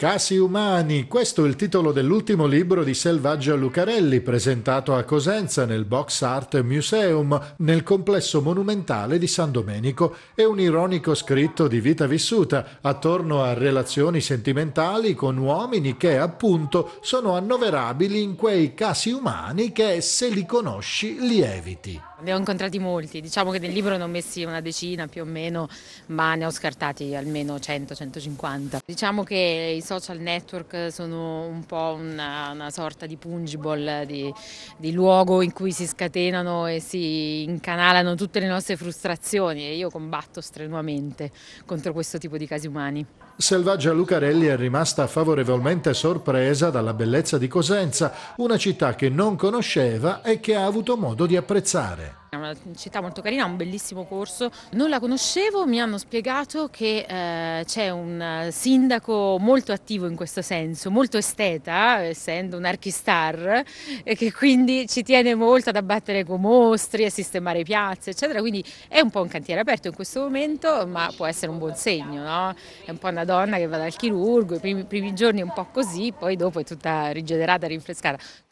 Casi umani, questo è il titolo dell'ultimo libro di Selvaggia Lucarelli presentato a Cosenza nel Box Art Museum nel complesso monumentale di San Domenico. È un ironico scritto di vita vissuta attorno a relazioni sentimentali con uomini che appunto sono annoverabili in quei casi umani che se li conosci li eviti. Ne ho incontrati molti, diciamo che nel libro ne ho messi una decina più o meno, ma ne ho scartati almeno 100-150. Diciamo che i social network sono un po' una, una sorta di pungible, di, di, luogo in cui si scatenano e si incanalano tutte le nostre frustrazioni e io combatto strenuamente contro questo tipo di casi umani. Selvaggia Lucarelli è rimasta favorevolmente sorpresa dalla bellezza di Cosenza, una città che non conosceva e che ha avuto modo di apprezzare città molto carina, un bellissimo corso. Non la conoscevo, mi hanno spiegato che eh, c'è un eh, sindaco molto attivo in questo senso, molto esteta, essendo un archistar, e che quindi ci tiene molto ad abbattere con mostri, a sistemare piazze, eccetera. Quindi è un po' un cantiere aperto in questo momento, ma può essere un buon segno, no? È un po' una donna che va dal chirurgo, i primi, primi giorni è un po' così, poi dopo è tutta rigenerata, rinfrescata.